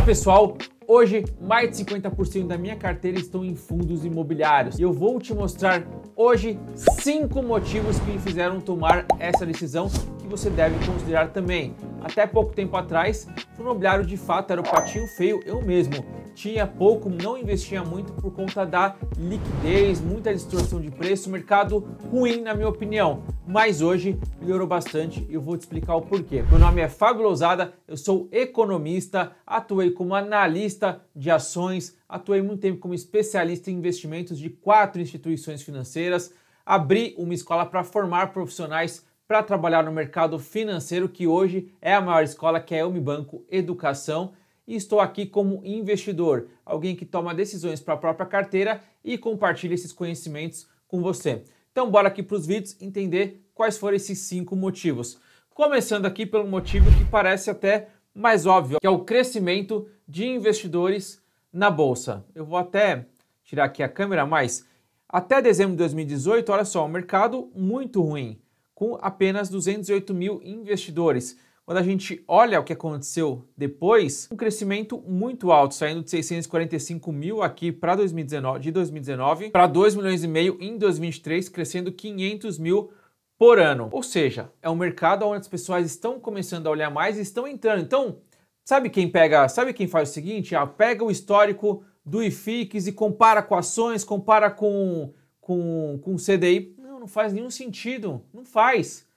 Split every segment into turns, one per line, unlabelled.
Fala pessoal, Hoje, mais de 50% da minha carteira estão em fundos imobiliários. E eu vou te mostrar hoje cinco motivos que me fizeram tomar essa decisão que você deve considerar também. Até pouco tempo atrás, o imobiliário de fato era o patinho feio, eu mesmo. Tinha pouco, não investia muito por conta da liquidez, muita distorção de preço, mercado ruim na minha opinião mas hoje melhorou bastante e eu vou te explicar o porquê. Meu nome é Fábio Lousada, eu sou economista, atuei como analista de ações, atuei muito tempo como especialista em investimentos de quatro instituições financeiras, abri uma escola para formar profissionais para trabalhar no mercado financeiro, que hoje é a maior escola, que é a Unibanco Educação e estou aqui como investidor, alguém que toma decisões para a própria carteira e compartilha esses conhecimentos com você. Então bora aqui para os vídeos entender quais foram esses cinco motivos. Começando aqui pelo motivo que parece até mais óbvio, que é o crescimento de investidores na bolsa. Eu vou até tirar aqui a câmera, mas até dezembro de 2018, olha só, um mercado muito ruim, com apenas 208 mil investidores. Quando a gente olha o que aconteceu depois, um crescimento muito alto, saindo de 645 mil aqui para 2019, de 2019 para 2 milhões e meio em 2023, crescendo 500 mil por ano. Ou seja, é um mercado onde as pessoas estão começando a olhar mais e estão entrando. Então, sabe quem pega, sabe quem faz o seguinte? Ah, pega o histórico do IFIX e compara com ações, compara com com, com CDI. Não, não faz nenhum sentido, não faz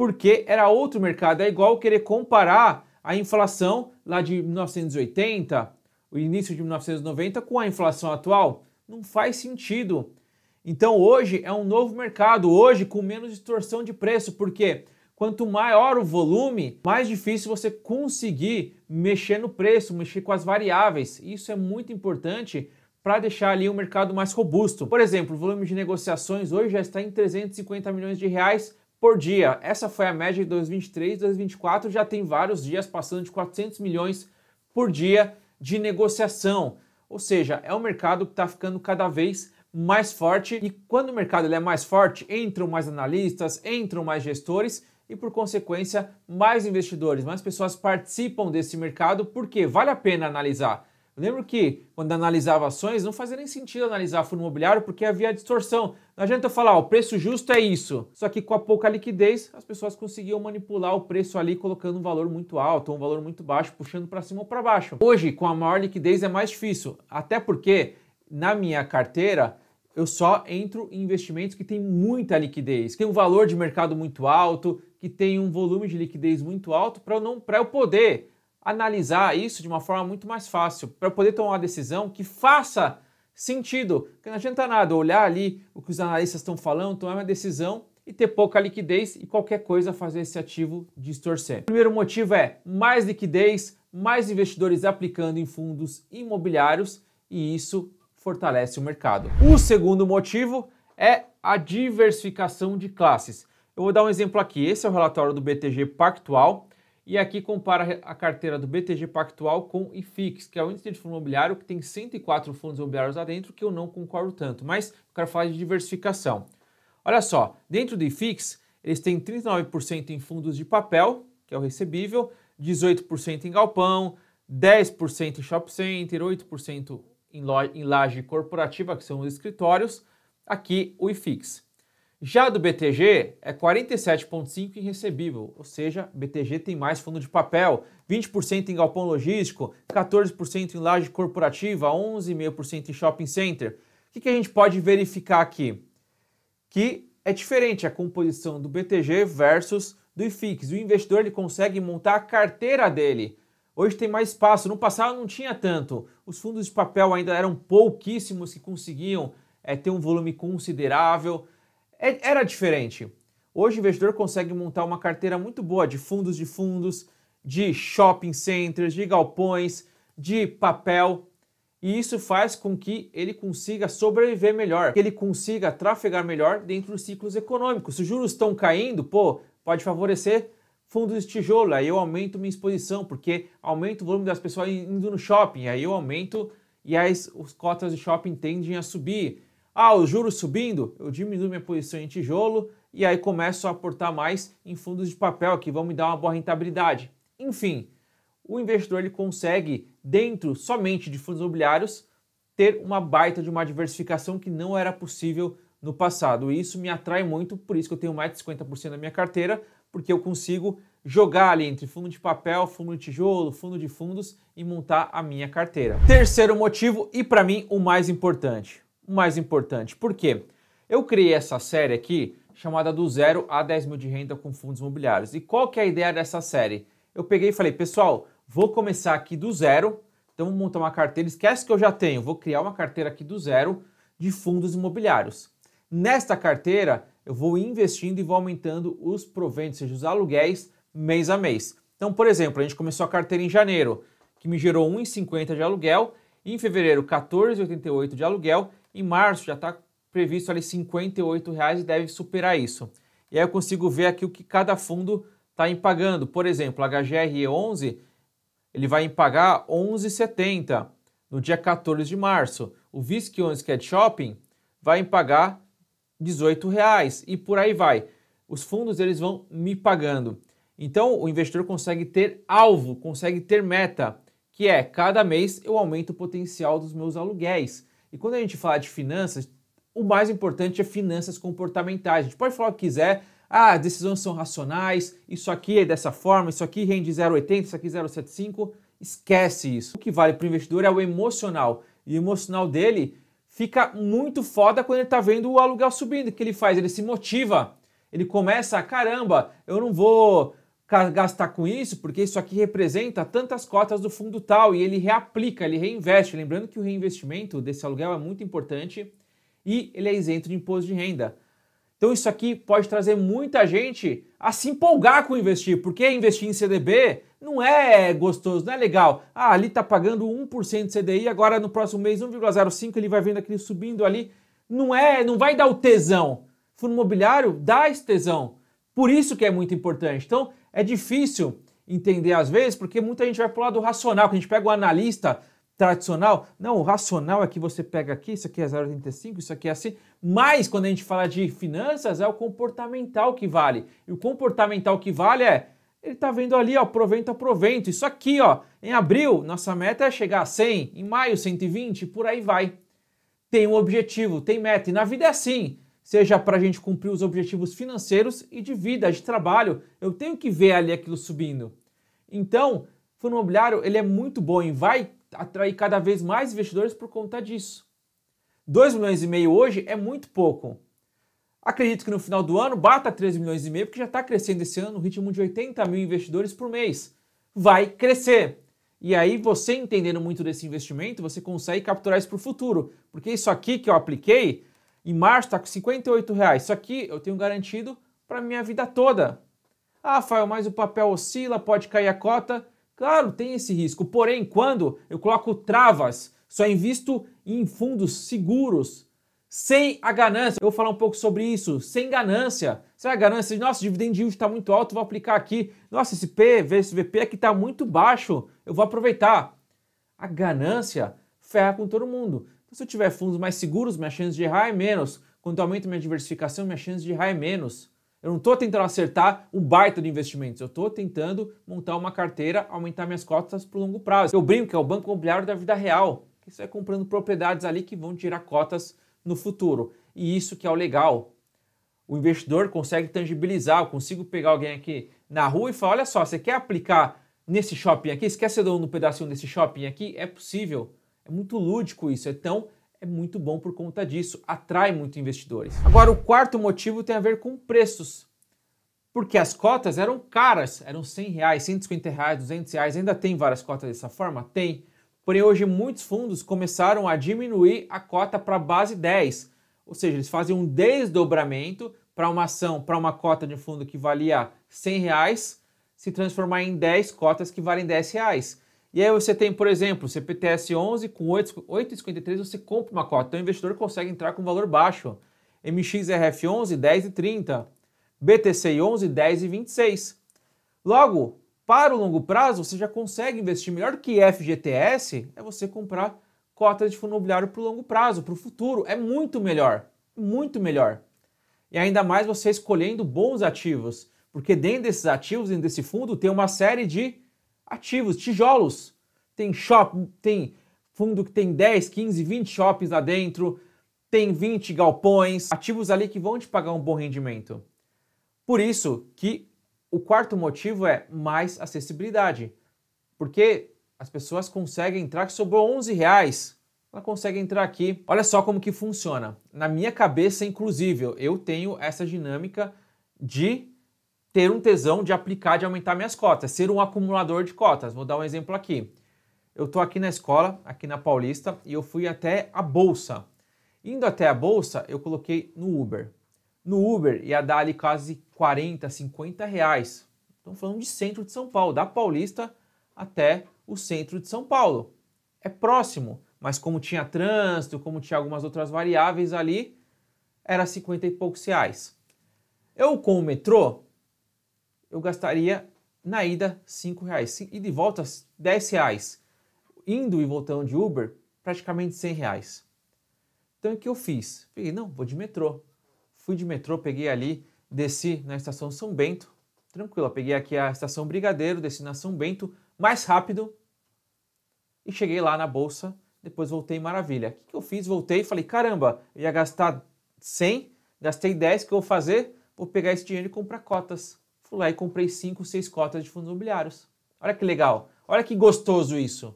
porque era outro mercado. É igual querer comparar a inflação lá de 1980, o início de 1990, com a inflação atual. Não faz sentido. Então hoje é um novo mercado, hoje com menos distorção de preço, porque quanto maior o volume, mais difícil você conseguir mexer no preço, mexer com as variáveis. Isso é muito importante para deixar ali o mercado mais robusto. Por exemplo, o volume de negociações hoje já está em 350 milhões de reais por dia. Essa foi a média de 2023, 2024 já tem vários dias passando de 400 milhões por dia de negociação. Ou seja, é um mercado que está ficando cada vez mais forte e quando o mercado é mais forte, entram mais analistas, entram mais gestores e por consequência mais investidores, mais pessoas participam desse mercado porque vale a pena analisar. Lembro que quando analisava ações, não fazia nem sentido analisar fundo imobiliário porque havia distorção. Não adianta eu falar, ó, o preço justo é isso. Só que com a pouca liquidez, as pessoas conseguiam manipular o preço ali, colocando um valor muito alto ou um valor muito baixo, puxando para cima ou para baixo. Hoje, com a maior liquidez, é mais difícil. Até porque na minha carteira, eu só entro em investimentos que têm muita liquidez, que tem um valor de mercado muito alto, que tem um volume de liquidez muito alto para eu, eu poder analisar isso de uma forma muito mais fácil, para poder tomar uma decisão que faça sentido. Porque não adianta nada olhar ali o que os analistas estão falando, tomar uma decisão e ter pouca liquidez e qualquer coisa fazer esse ativo distorcer. O primeiro motivo é mais liquidez, mais investidores aplicando em fundos imobiliários e isso fortalece o mercado. O segundo motivo é a diversificação de classes. Eu vou dar um exemplo aqui. Esse é o relatório do BTG Pactual e aqui compara a carteira do BTG Pactual com IFIX, que é o índice de fundo imobiliário, que tem 104 fundos imobiliários lá dentro, que eu não concordo tanto, mas eu quero falar de diversificação. Olha só, dentro do IFIX, eles têm 39% em fundos de papel, que é o recebível, 18% em galpão, 10% em shopping center, 8% em, loja, em laje corporativa, que são os escritórios, aqui o IFIX. Já do BTG é 47,5% em recebível, ou seja, BTG tem mais fundo de papel, 20% em galpão logístico, 14% em laje corporativa, 11,5% em shopping center. O que, que a gente pode verificar aqui? Que é diferente a composição do BTG versus do IFIX. O investidor ele consegue montar a carteira dele. Hoje tem mais espaço. No passado não tinha tanto. Os fundos de papel ainda eram pouquíssimos que conseguiam é, ter um volume considerável. É, era diferente. Hoje o investidor consegue montar uma carteira muito boa de fundos de fundos, de shopping centers, de galpões, de papel. E isso faz com que ele consiga sobreviver melhor, que ele consiga trafegar melhor dentro dos ciclos econômicos. Se os juros estão caindo, pô, pode favorecer fundos de tijolo, aí eu aumento minha exposição, porque aumento o volume das pessoas indo no shopping, aí eu aumento e as, as cotas de shopping tendem a subir. Ah, os juros subindo, eu diminuo minha posição em tijolo e aí começo a aportar mais em fundos de papel que vão me dar uma boa rentabilidade. Enfim, o investidor ele consegue, dentro somente de fundos imobiliários, ter uma baita de uma diversificação que não era possível no passado. E isso me atrai muito, por isso que eu tenho mais de 50% da minha carteira, porque eu consigo jogar ali entre fundo de papel, fundo de tijolo, fundo de fundos e montar a minha carteira. Terceiro motivo e para mim o mais importante, o mais importante. Por quê? Eu criei essa série aqui chamada do zero a 10 mil de renda com fundos imobiliários. E qual que é a ideia dessa série? Eu peguei e falei, pessoal, vou começar aqui do zero, então vou montar uma carteira, esquece que eu já tenho, vou criar uma carteira aqui do zero de fundos imobiliários. Nesta carteira, eu vou investindo e vou aumentando os proventos, ou seja, os aluguéis, mês a mês. Então, por exemplo, a gente começou a carteira em janeiro, que me gerou 1,50 de aluguel, em fevereiro 14,88 de aluguel em março já está previsto ali R$ 58,00 e deve superar isso. E aí eu consigo ver aqui o que cada fundo está impagando. Por exemplo, a HGRE11 ele vai impagar 11,70 no dia 14 de março. O VISC11, que é de shopping, vai impagar R$ 18,00 e por aí vai. Os fundos eles vão me pagando. Então o investidor consegue ter alvo, consegue ter meta, que é cada mês eu aumento o potencial dos meus aluguéis. E quando a gente fala de finanças, o mais importante é finanças comportamentais. A gente pode falar o que quiser, ah, decisões são racionais, isso aqui é dessa forma, isso aqui rende 0,80, isso aqui 0,75. Esquece isso. O que vale para o investidor é o emocional. E o emocional dele fica muito foda quando ele está vendo o aluguel subindo. O que ele faz? Ele se motiva. Ele começa, caramba, eu não vou gastar com isso, porque isso aqui representa tantas cotas do fundo tal e ele reaplica, ele reinveste. Lembrando que o reinvestimento desse aluguel é muito importante e ele é isento de imposto de renda. Então isso aqui pode trazer muita gente a se empolgar com investir, porque investir em CDB não é gostoso, não é legal. Ah, ali está pagando 1% de CDI, agora no próximo mês 1,05 ele vai vendo aquele subindo ali. Não é, não vai dar o tesão. Fundo imobiliário dá esse tesão. Por isso que é muito importante. Então, é difícil entender às vezes, porque muita gente vai para o lado racional, que a gente pega o analista tradicional. Não, o racional é que você pega aqui, isso aqui é 0,35, isso aqui é assim. Mas quando a gente fala de finanças, é o comportamental que vale. E o comportamental que vale é ele tá vendo ali, ó, provento a provento. Isso aqui, ó, em abril, nossa meta é chegar a 100, em maio 120, por aí vai. Tem um objetivo, tem meta, e na vida é assim seja para a gente cumprir os objetivos financeiros e de vida, de trabalho. Eu tenho que ver ali aquilo subindo. Então, o fundo imobiliário ele é muito bom e vai atrair cada vez mais investidores por conta disso. 2 milhões e meio hoje é muito pouco. Acredito que no final do ano bata 3 milhões e meio, porque já está crescendo esse ano no ritmo de 80 mil investidores por mês. Vai crescer. E aí, você entendendo muito desse investimento, você consegue capturar isso para o futuro. Porque isso aqui que eu apliquei em março está com 58 reais. Isso aqui eu tenho garantido para minha vida toda. Ah, Rafael, mas o papel oscila, pode cair a cota. Claro, tem esse risco. Porém, quando eu coloco travas, só invisto em fundos seguros, sem a ganância. Eu vou falar um pouco sobre isso, sem ganância. Sem a ganância nossa, o dividend yield está muito alto, vou aplicar aqui. Nossa, esse P, esse VP aqui está muito baixo, eu vou aproveitar. A ganância ferra com todo mundo. Então, se eu tiver fundos mais seguros, minha chance de errar é menos. Quando eu aumento minha diversificação, minha chance de errar é menos. Eu não estou tentando acertar um baita de investimentos, eu estou tentando montar uma carteira, aumentar minhas cotas para o longo prazo. Eu brinco que é o banco imobiliário da vida real, que você vai comprando propriedades ali que vão tirar cotas no futuro. E isso que é o legal. O investidor consegue tangibilizar, eu consigo pegar alguém aqui na rua e falar, olha só, você quer aplicar nesse shopping aqui? Você quer ser dono de um pedacinho desse shopping aqui? É possível. É muito lúdico isso, então é muito bom por conta disso, atrai muito investidores. Agora, o quarto motivo tem a ver com preços. Porque as cotas eram caras, eram 100 reais, 150 reais, 200 reais, ainda tem várias cotas dessa forma? Tem. Porém, hoje muitos fundos começaram a diminuir a cota para base 10, ou seja, eles fazem um desdobramento para uma ação, para uma cota de fundo que valia 100 reais, se transformar em 10 cotas que valem 10 reais. E aí você tem, por exemplo, CPTS 11 com 8,53 você compra uma cota. Então o investidor consegue entrar com valor baixo. MXRF 11, 10,30. BTC 11, 10,26. Logo, para o longo prazo, você já consegue investir melhor que FGTS, é você comprar cotas de fundo imobiliário para o longo prazo, para o futuro. É muito melhor, muito melhor. E ainda mais você escolhendo bons ativos, porque dentro desses ativos, dentro desse fundo, tem uma série de ativos, tijolos. Tem shopping, tem fundo que tem 10, 15, 20 shoppings lá dentro, tem 20 galpões, ativos ali que vão te pagar um bom rendimento. Por isso que o quarto motivo é mais acessibilidade. Porque as pessoas conseguem entrar que sobrou 11 reais. Ela consegue entrar aqui. Olha só como que funciona. Na minha cabeça, inclusive, eu tenho essa dinâmica de ter um tesão de aplicar, de aumentar minhas cotas, ser um acumulador de cotas. Vou dar um exemplo aqui. Eu estou aqui na escola, aqui na Paulista, e eu fui até a Bolsa. Indo até a Bolsa, eu coloquei no Uber. No Uber ia dar ali quase 40, 50 reais. Estamos falando de centro de São Paulo, da Paulista até o centro de São Paulo. É próximo, mas como tinha trânsito, como tinha algumas outras variáveis ali, era 50 e poucos reais. Eu com o metrô, eu gastaria na ida R$ reais e de volta R$ reais. Indo e voltando de Uber, praticamente R$ reais. Então o que eu fiz? Peguei, não, vou de metrô. Fui de metrô, peguei ali, desci na estação São Bento, tranquilo. peguei aqui a estação Brigadeiro, desci na São Bento, mais rápido, e cheguei lá na Bolsa, depois voltei Maravilha. O que, eu fiz? Voltei e falei, caramba, eu ia gastar 100, gastei 10, o que eu vou fazer? Vou pegar esse dinheiro e comprar cotas. Fui lá e comprei 5, 6 cotas de fundos imobiliários. Olha que legal. Olha que gostoso isso.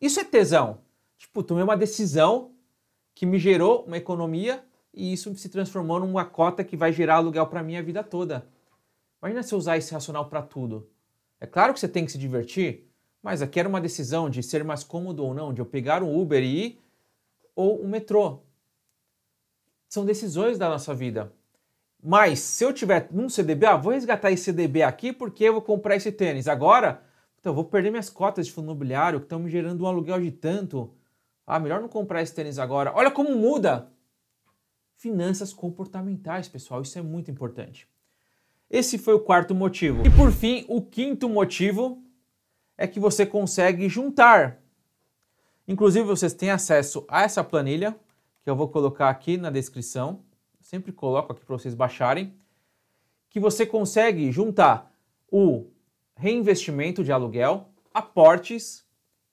Isso é tesão. Tipo, tomei uma decisão que me gerou uma economia e isso se transformou numa cota que vai gerar aluguel para minha vida toda. Imagina se eu usar esse racional para tudo. É claro que você tem que se divertir, mas aqui era uma decisão de ser mais cômodo ou não, de eu pegar um Uber e ir ou um metrô. São decisões da nossa vida. Mas se eu tiver num CDB, ah, vou resgatar esse CDB aqui porque eu vou comprar esse tênis. Agora, então, vou perder minhas cotas de fundo imobiliário que estão me gerando um aluguel de tanto. Ah, melhor não comprar esse tênis agora. Olha como muda! Finanças comportamentais, pessoal, isso é muito importante. Esse foi o quarto motivo. E por fim, o quinto motivo é que você consegue juntar. Inclusive, vocês têm acesso a essa planilha que eu vou colocar aqui na descrição sempre coloco aqui para vocês baixarem, que você consegue juntar o reinvestimento de aluguel, aportes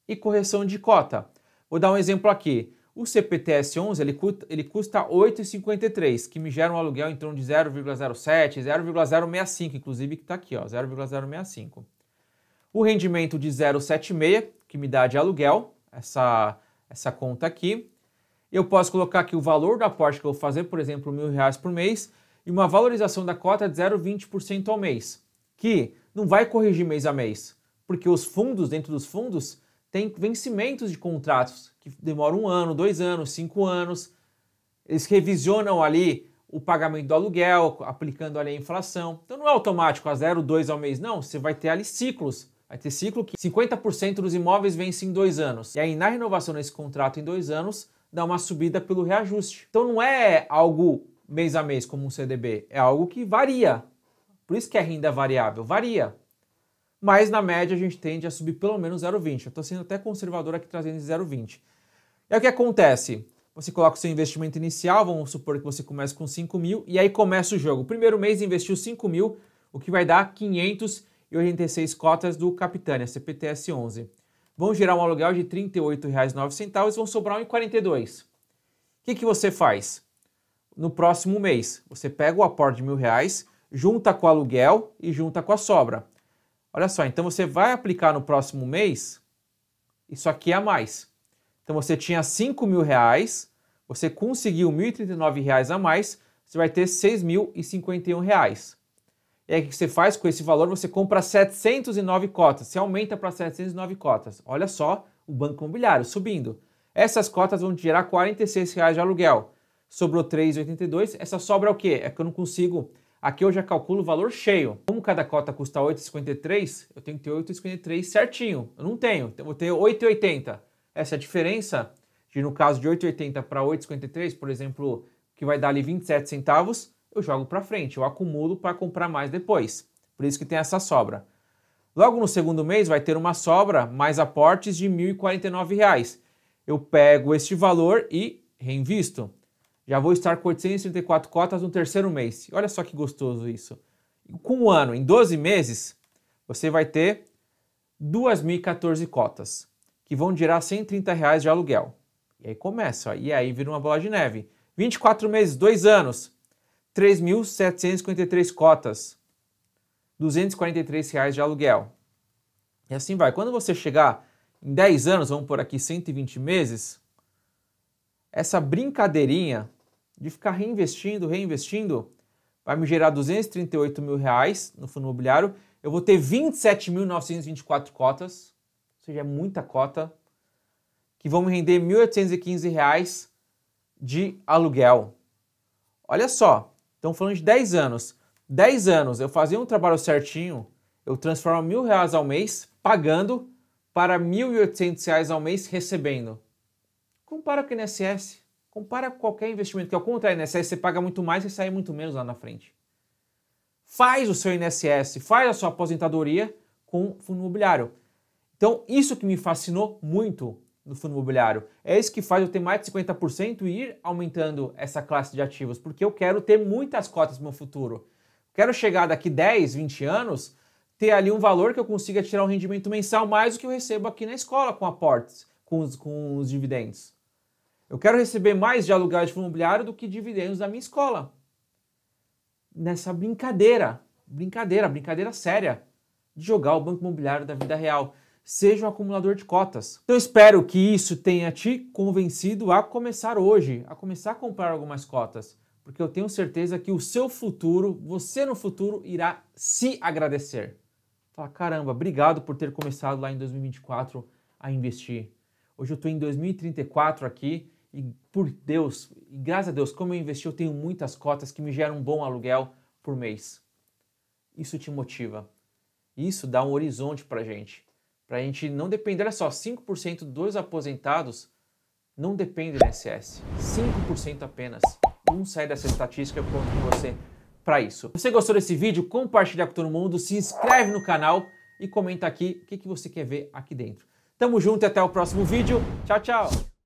e correção de cota. Vou dar um exemplo aqui. O CPTS 11 ele custa, ele custa 8,53, que me gera um aluguel em torno de 0,07, 0,065, inclusive que está aqui, ó, 0,065. O rendimento de 0,76, que me dá de aluguel, essa, essa conta aqui. Eu posso colocar aqui o valor do aporte que eu vou fazer, por exemplo, mil reais por mês, e uma valorização da cota de é 0,20% ao mês, que não vai corrigir mês a mês, porque os fundos, dentro dos fundos, têm vencimentos de contratos que demoram um ano, dois anos, cinco anos. Eles revisionam ali o pagamento do aluguel, aplicando ali a inflação. Então não é automático a 0,2 ao mês, não. Você vai ter ali ciclos. Vai ter ciclo que 50% dos imóveis vence em dois anos. E aí, na renovação desse contrato em dois anos, dá uma subida pelo reajuste. Então não é algo mês a mês como um CDB, é algo que varia. Por isso que é renda variável, varia. Mas na média a gente tende a subir pelo menos 0,20. Eu estou sendo até conservador aqui trazendo 0,20. E aí o que acontece? Você coloca o seu investimento inicial, vamos supor que você comece com 5 mil, e aí começa o jogo. Primeiro mês investiu 5 mil, o que vai dar 586 cotas do Capitânia, CPTS 11 vão gerar um aluguel de R$ 38,09 e vão sobrar R$ 1,42. O que, que você faz? No próximo mês, você pega o aporte de mil reais, junta com o aluguel e junta com a sobra. Olha só, então você vai aplicar no próximo mês isso aqui a mais. Então você tinha R$ mil reais, você conseguiu R$ 1.039 a mais, você vai ter R$ 6.051. E aí, o que você faz com esse valor? Você compra 709 cotas, você aumenta para 709 cotas. Olha só o banco imobiliário subindo. Essas cotas vão te gerar R$ 46 reais de aluguel. Sobrou 3,82. Essa sobra é o quê? É que eu não consigo. Aqui eu já calculo o valor cheio. Como cada cota custa 8,53, eu tenho que ter 8,53 certinho. Eu não tenho, então, eu vou ter 8,80. Essa é a diferença de, no caso de 8,80 para 8,53, por exemplo, que vai dar ali 27 centavos eu jogo para frente, eu acumulo para comprar mais depois. Por isso que tem essa sobra. Logo no segundo mês vai ter uma sobra mais aportes de R$ 1.049. Eu pego este valor e reinvisto. Já vou estar com 834 cotas no terceiro mês. Olha só que gostoso isso. Com um ano, em 12 meses, você vai ter 2.014 cotas, que vão gerar 130 reais de aluguel. E aí começa, ó, e aí vira uma bola de neve. 24 meses, 2 anos, 3.753 cotas, R$ reais de aluguel. E assim vai. Quando você chegar em 10 anos, vamos por aqui 120 meses, essa brincadeirinha de ficar reinvestindo, reinvestindo, vai me gerar 238 mil reais no fundo imobiliário. Eu vou ter 27.924 cotas, ou seja, é muita cota, que vão me render R$ reais de aluguel. Olha só, então, falando de 10 anos. 10 anos, eu fazia um trabalho certinho, eu transformo mil reais ao mês pagando para R$ 1.800 ao mês recebendo. Compara com o INSS. Compara qualquer investimento, que ao é contrário, INSS você paga muito mais e sai muito menos lá na frente. Faz o seu INSS, faz a sua aposentadoria com fundo imobiliário. Então, isso que me fascinou muito do fundo imobiliário. É isso que faz eu ter mais de 50% e ir aumentando essa classe de ativos, porque eu quero ter muitas cotas no meu futuro. Quero chegar daqui 10, 20 anos, ter ali um valor que eu consiga tirar um rendimento mensal mais do que eu recebo aqui na escola com aportes, com os, com os dividendos. Eu quero receber mais de aluguel de fundo imobiliário do que dividendos da minha escola. Nessa brincadeira, brincadeira, brincadeira séria de jogar o banco imobiliário da vida real seja um acumulador de cotas. Então espero que isso tenha te convencido a começar hoje, a começar a comprar algumas cotas, porque eu tenho certeza que o seu futuro, você no futuro, irá se agradecer. Fala, caramba, obrigado por ter começado lá em 2024 a investir. Hoje eu estou em 2034 aqui e por Deus, e graças a Deus, como eu investi, eu tenho muitas cotas que me geram um bom aluguel por mês. Isso te motiva. Isso dá um horizonte para gente. Para a gente não depender, olha só, 5% dos aposentados não depende do INSS. 5% apenas. Não sai dessa estatística, eu conto com você para isso. Se você gostou desse vídeo, compartilha com todo mundo, se inscreve no canal e comenta aqui o que, que você quer ver aqui dentro. Tamo junto e até o próximo vídeo. Tchau, tchau!